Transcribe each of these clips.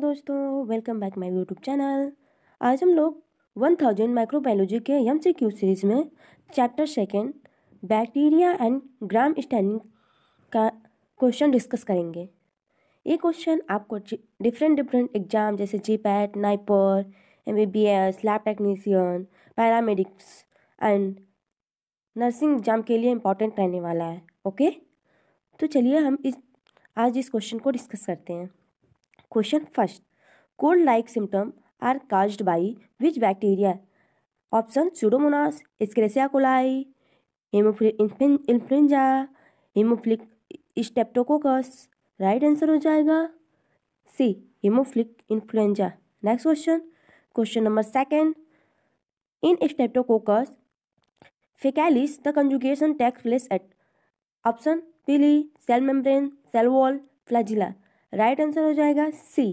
दोस्तों welcome back my YouTube channel आज हम लोग 1000 थाउजेंड माइक्रोबायोलॉजी के एम सी क्यू सीरीज़ में chapter second bacteria and gram standing का क्वेश्चन डिस्कस करेंगे ये क्वेश्चन आपको डिफरेंट डिफरेंट एग्जाम जैसे G PAT NIPER M B B S lab technician paramedics and nursing exam के लिए important रहने वाला है ओके तो चलिए हम इस आज इस क्वेश्चन को डिस्कस करते हैं question first cold like symptom are caused by which bacteria option Pseudomonas Escherichia coli influenza haemophilic Streptococcus right answer हो जाएगा C haemophilic influenza next question question number second in Streptococcus faecalis the conjugation takes place at option pili cell membrane cell wall flagella right right answer हो जाएगा C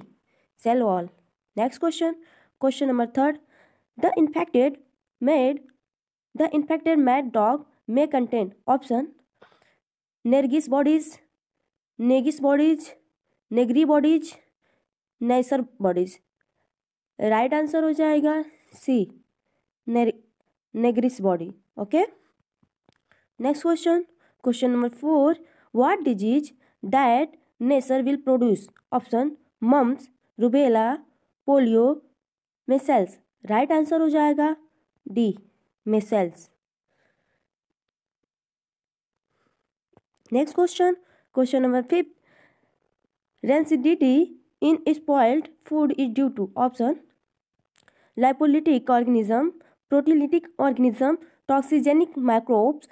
cell wall next question question number third the infected mad the infected mad dog may contain option Negri bodies Negri bodies Negri bodies Negri bodies right answer हो जाएगा C Negri body okay next question question number four what disease that nature will produce option mumps rubella polio measles right answer हो जाएगा D measles next question question number fifth rancidity in spoiled food is due to option lipolytic organism proteolytic organism toxigenic microbes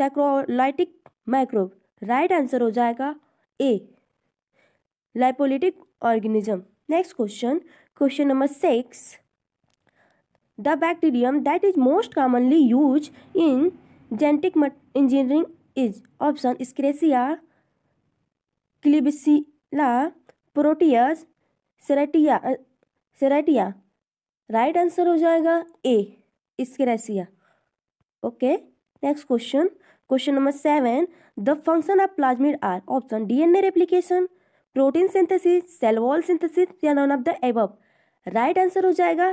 saccharolytic microbe right answer हो जाएगा A lipolytic organism next question question number six the bacterium that is most commonly use in genetic engineering is option Escherichia Klebsiella Proteus Serratia right answer हो जाएगा A Escherichia okay next question question number seven the function of plasmid are option DNA replication protein synthesis cell wall synthesis या none of the above right answer हो जाएगा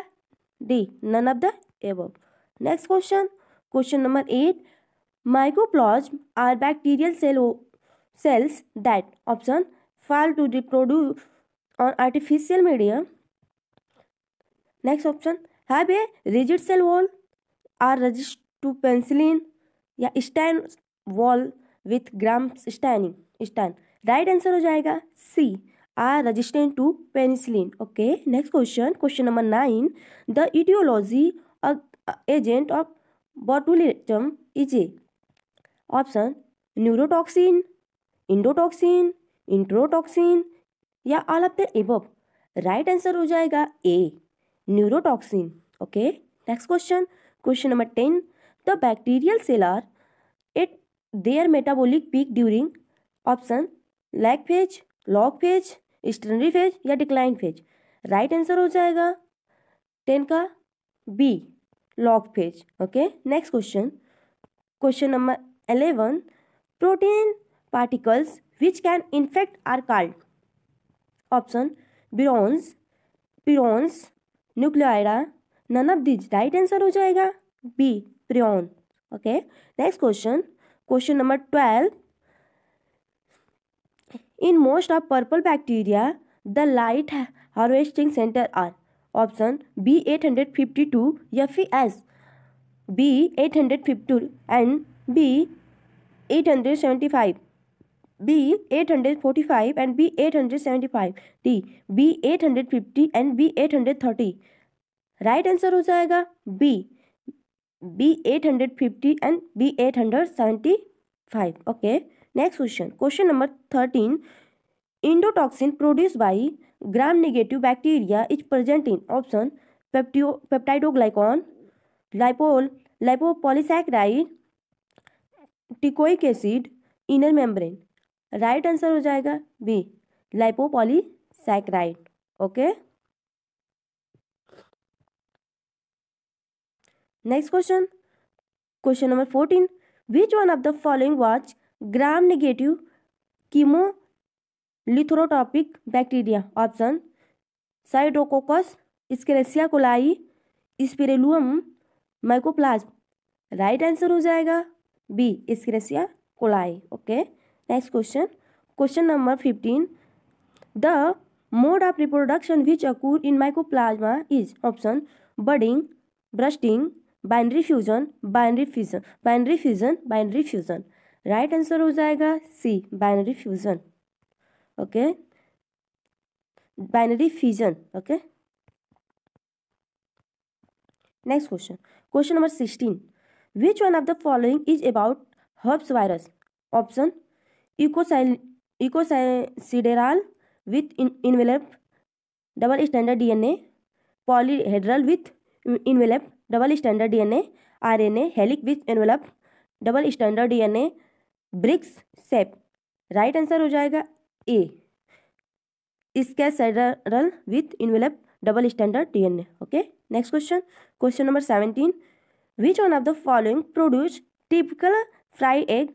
D none of the above next question question number eight mycoplasm are bacterial cell cells that option fall to reproduce on artificial medium next option have a rigid cell wall are resist to penicillin या stain well with gram staining stain right answer हो जाएगा C are resistant to penicillin okay next question question number nine the etiology agent of botulism is a option neurotoxin endotoxin enterotoxin या all of the above right answer हो जाएगा A neurotoxin okay next question question number ten the bacterial cell are it their metabolic peak during option lag phase log phase stationary phase या decline phase right answer हो जाएगा ten का B log phase okay next question question number eleven protein particles which can infect are called option virions prions nucleoids none of these right answer हो जाएगा B prion okay next question question number 12 in most of purple bacteria the light harvesting center are option b 852 fes b 852 and b 875 B 845 and B 875 D B 850 and B 830 right answer हो जाएगा B B eight hundred fifty and B eight hundred seventy five okay next question question number thirteen endotoxin produce by gram negative bacteria is present in option peptido peptidoglycan lipo lipopolysaccharide teichoic acid inner membrane right answer हो जाएगा B lipopolysaccharide okay next question question number fourteen which one of the following watch gram negative chemo lithotrophic bacteria option Siderococcus Escherichia coli स्पिरेलुअम mycoplasm right answer हो जाएगा B Escherichia coli okay next question question number fifteen the mode of reproduction which occur in mycoplasma is option budding bursting binary fusion binary fusion binary fusion binary fusion right answer हो जाएगा C binary fusion okay binary fusion okay next question question number sixteen which one of the following is about herpes virus option icosahedral with envelope double standard DNA polyhedral with envelope double standard DNA RNA helic with envelope double standard DNA brick shape right answer हो जाएगा A icosahedral with envelope double standard DNA okay next question question number seventeen which one of the following produce typical fried egg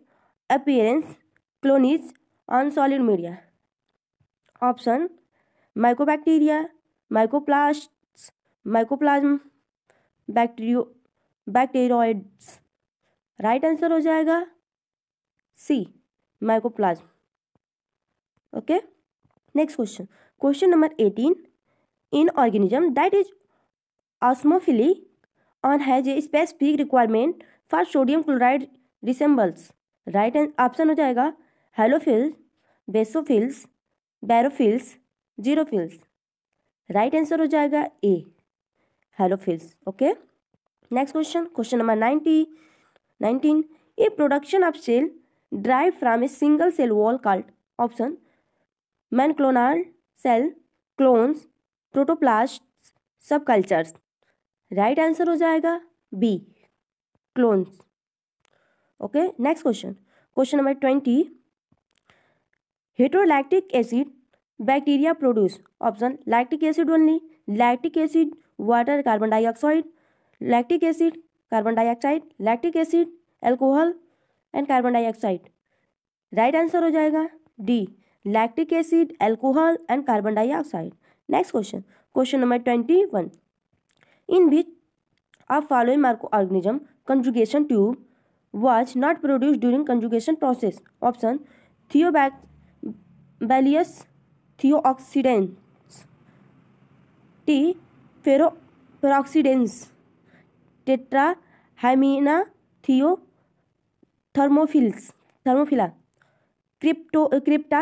appearance colonies on solid media option mycobacteria mycoplast mycoplasm bacterio bacteroides right answer हो जाएगा C mycoplasm okay next question question number eighteen an organism that is osmophilic on has a specific requirement for sodium chloride resembles right option हो जाएगा halophiles basophiles barophiles xerophiles right answer हो जाएगा A halophiles okay next question question number ninety nineteen a production of cell derived a single cell wall called option main option cell clones protoplast sub cultures right answer हो जाएगा B clones okay next question question number twenty heterolactic acid bacteria produce option lactic acid only lactic acid water carbon dioxide lactic acid carbon dioxide lactic acid alcohol and carbon dioxide right answer हो जाएगा D lactic acid alcohol and carbon dioxide next question question number twenty one in which of following microorganism tube tube not produce during conjugation process option option theobacillus thiooxidans T ferro ferrooxidans tetrahymena thio thermophiles thermophila crypto 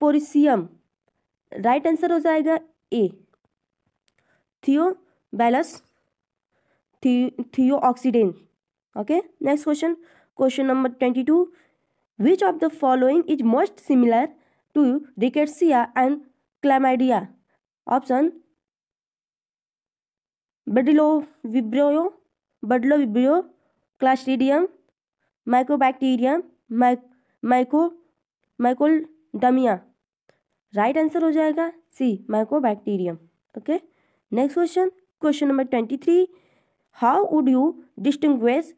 cryptosporidium right answer हो जाएगा A thio thiooxidan okay next question question number twenty two which of the following is most similar to Rickettsia and Chlamydia option Bdellovibrio Bdellovibrio Clostridium mycobacteria myco mycol right answer हो जाएगा C mycobacterium okay next question question number twenty three how would you distinguish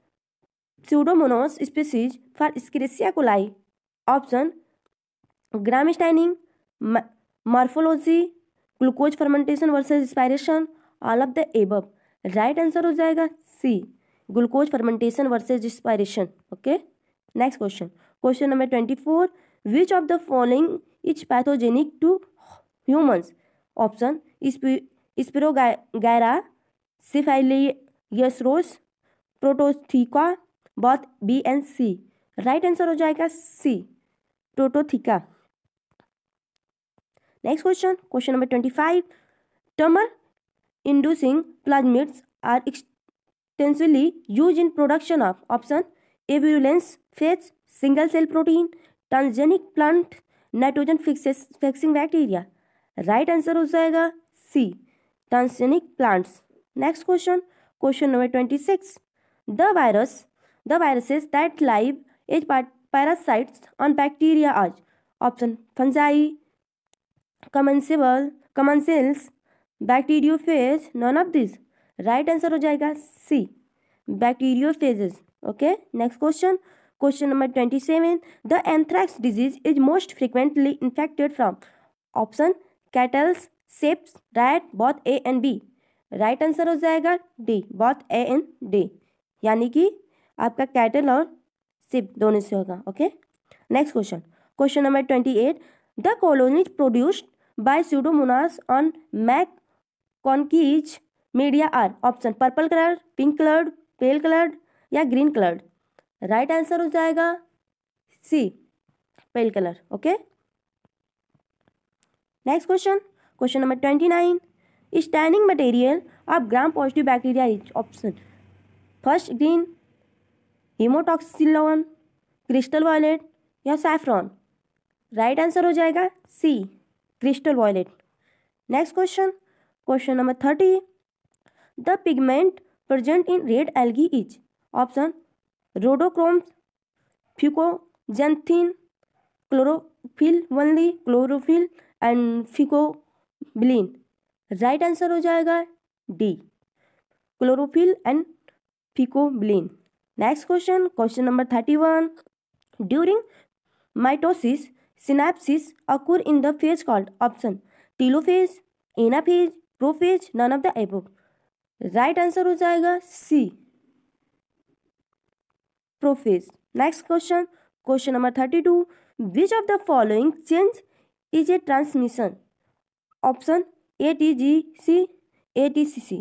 Pseudomonas species for Escherichia coli option gram staining morphology glucose fermentation versus respiration all of the above right answer हो जाएगा C glucose fermentation versus respiration okay next question question number twenty four which of the following is pathogenic to humans option Spirogyra Cephaleuros Prototheca both B and C right answer हो जाएगा C Prototheca next question question number twenty five tumour inducing plasmids are extensively use in production of option A phage single cell protein transgenic plant nitrogen fixes fixing bacteria right answer हो जाएगा C transgenic plants next question question number twenty six the virus the viruses that live as parasites on bacteria आज option fungi commensable commensals bacteriophage none of this right answer हो जाएगा C bacteriophages okay next question question number twenty seven the anthrax disease is most frequently infected from option cattles sheeps right both A and B right answer हो जाएगा D both A and D यानी कि आपका cattle और sheep दोनों से होगा okay next question question number twenty eight the colonies produced by Pseudomonas on Mac media are option purple colour pink coloured pale coloured या ग्रीन कलर्ड राइट आंसर हो जाएगा C pale colour okay next question question number twenty nine standing material of gram positive bacteria is option first green haematoxylin crystal violet या saffron right answer हो जाएगा C crystal violet next question question number thirty the pigment present in red algae is option rhodochromes fucoxanthin chlorophyll only chlorophyll and phycobilin right answer हो जाएगा D chlorophyll and phycobilin next question question number thirty one during mitosis synapses occur in the phase called option telophase anaphase prophase none of the above right answer हो जाएगा C prophase next question question number thirty two which of the following change is a transmission option A T G C A T C C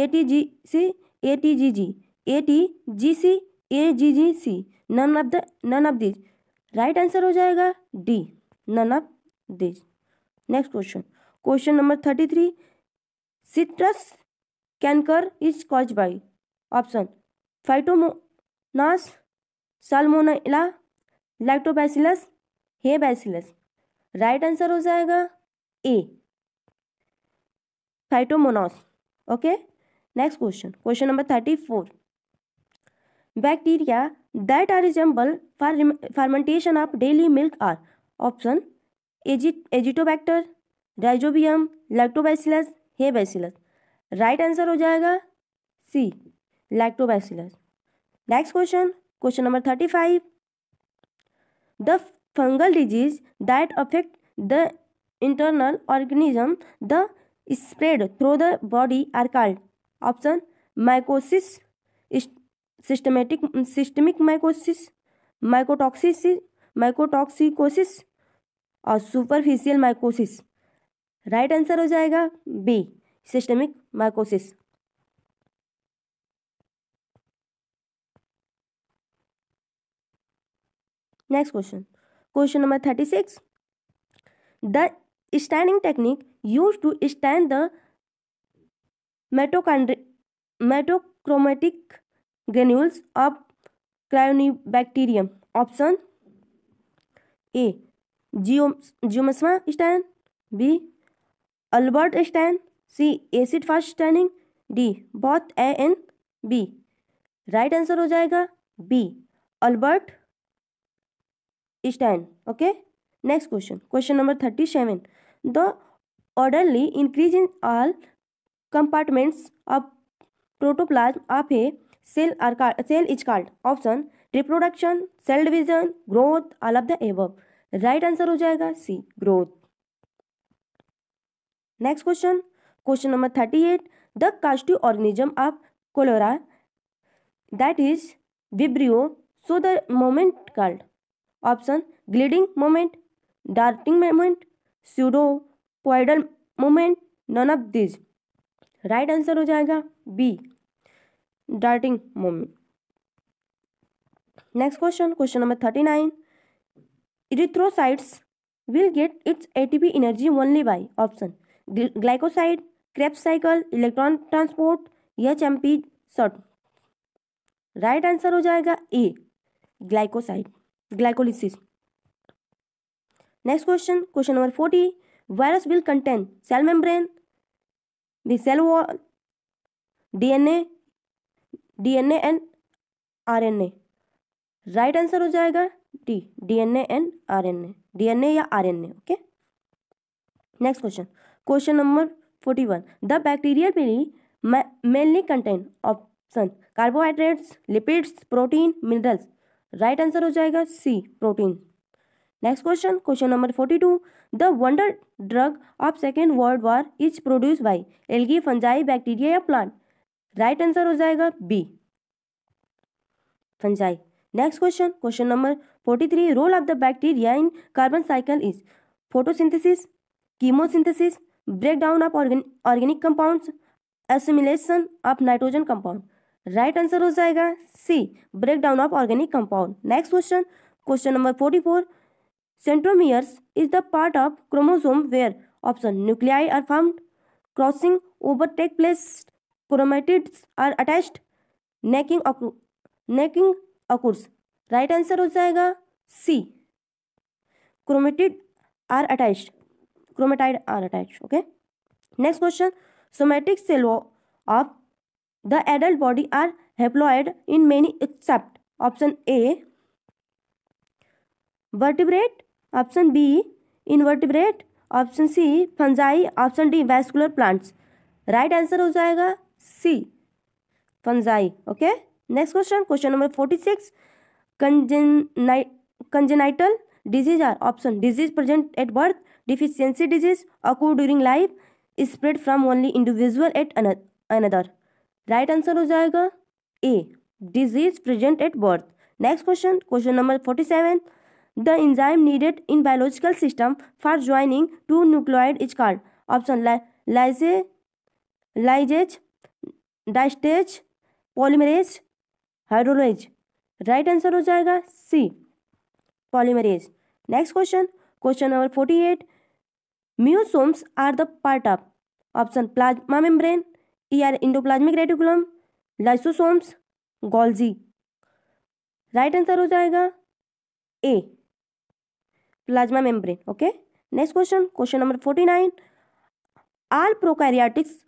A T G C A T G G A T G C A G G C none of the none of this right answer हो जाएगा D none of this next question question number thirty three citrus canker is cause by option Phytomonas Salmonella lactobacillus hey bacillus right answer हो जाएगा A Phytomonas okay next question question number thirty four bacteria that are resemble for fermentation of daily milk are option azotobacter rhizobium lactobacillus hey bacillus right answer हो जाएगा C lactobacillus next question question number thirty five the fungal disease that affect the internal organism the spread through the body are called option mycosis systematic systemic mycosis mycotoxis mycotoxicosis और superficial mycosis right answer हो जाएगा B systemic mycosis next question question number thirty six the staining technique use to stain the मेटोकांड्री metachromatic granules of क्रायोनिबैक्टीरियम option A जियो Giemsa stain B Albert stain C acid fast staining D both A and B right answer हो जाएगा B Albert stain okay next question question number thirty seven the orderly increase in all compartments of protoplasm of a cell are called cell is called option reproduction cell division growth all of the above right answer हो जाएगा C growth next question question number thirty eight the caustic organism of cholera that is vibrio so the movement called option gliding movement darting movement pseudopodial movement none of these right answer हो जाएगा B darting movement next question question number thirty nine erythrocytes its ATP energy only by option glycoside Krebs cycle electron transport H M P short. Right answer हो जाएगा A glycoside glycolysis next question question number forty virus will contain cell membrane the cell wall DNA DNA and RNA right answer हो जाएगा D DNA and RNA DNA या RNA okay next question question number forty one the bacterial pili mainly contain option carbohydrates lipids protein minerals right answer हो जाएगा C protein next question question number forty two the wonder drug of Second World War is produce by algae fungi bacteria या plant right answer हो जाएगा B fungi next question question number forty three role of the bacteria in carbon cycle is photosynthesis chemosynthesis down of organic compounds assimilation of nitrogen compound right answer हो जाएगा C break down of organic compound next question question number forty four centromeres is the part of chromosome where option nuclei are found crossing over take place chromatids are attached necking necking occurs right answer हो जाएगा C chromatid are attached chromatid are attached okay next question somatic cell of the adult body are haploid in many except option A vertebrate option B invertebrate option C fungi option D vascular plants right answer हो जाएगा C fungi okay next question question number forty six कंजेनाइ congenital disease are option disease present at birth deficiency disease occur during life spread from only individual at another right answer हो जाएगा A disease present at birth next question question number forty seven the enzyme needed in biological system for joining to nucleotide is called option लाइजे ligase diastase polymerase hydrolase right answer हो जाएगा C polymerase next question question number forty eight mesosomes are the part of option plasma membrane E e R endoplasmic reticulum lysosomes Golgi right answer हो जाएगा A plasma membrane okay next question question number forty nine all prokaryotes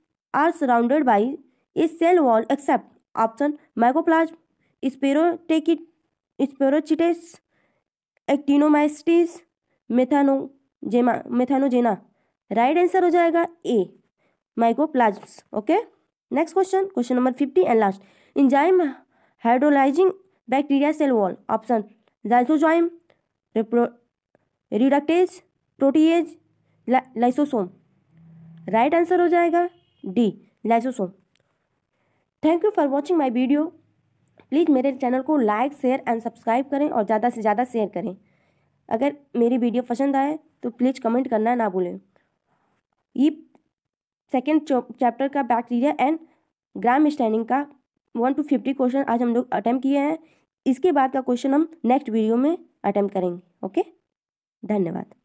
are surrounded by इस cell wall accept option mycoplasma स्पेरोटेकिट spirochaetes मेथानो methanogens methanogens right answer हो जाएगा A mycoplasma okay next question question number fifty and last enzyme hydrolysing bacteria cell wall option lysozyme reductase protease lysosome right answer हो जाएगा D lysosome thank you for watching my video please मेरे channel को like share and subscribe करें और ज़्यादा से ज़्यादा share करें अगर मेरी वीडियो पसंद आए तो प्लीज़ कमेंट करना ना भूलें ये सेकेंड चैप्टर का बैक्टीरिया एंड ग्राम स्टैंडिंग का वन टू फिफ्टी क्वेश्चन आज हम लोग अटैम्प्ट किए हैं इसके बाद का क्वेश्चन हम नेक्स्ट वीडियो में अटैम्प्ट करेंगे ओके धन्यवाद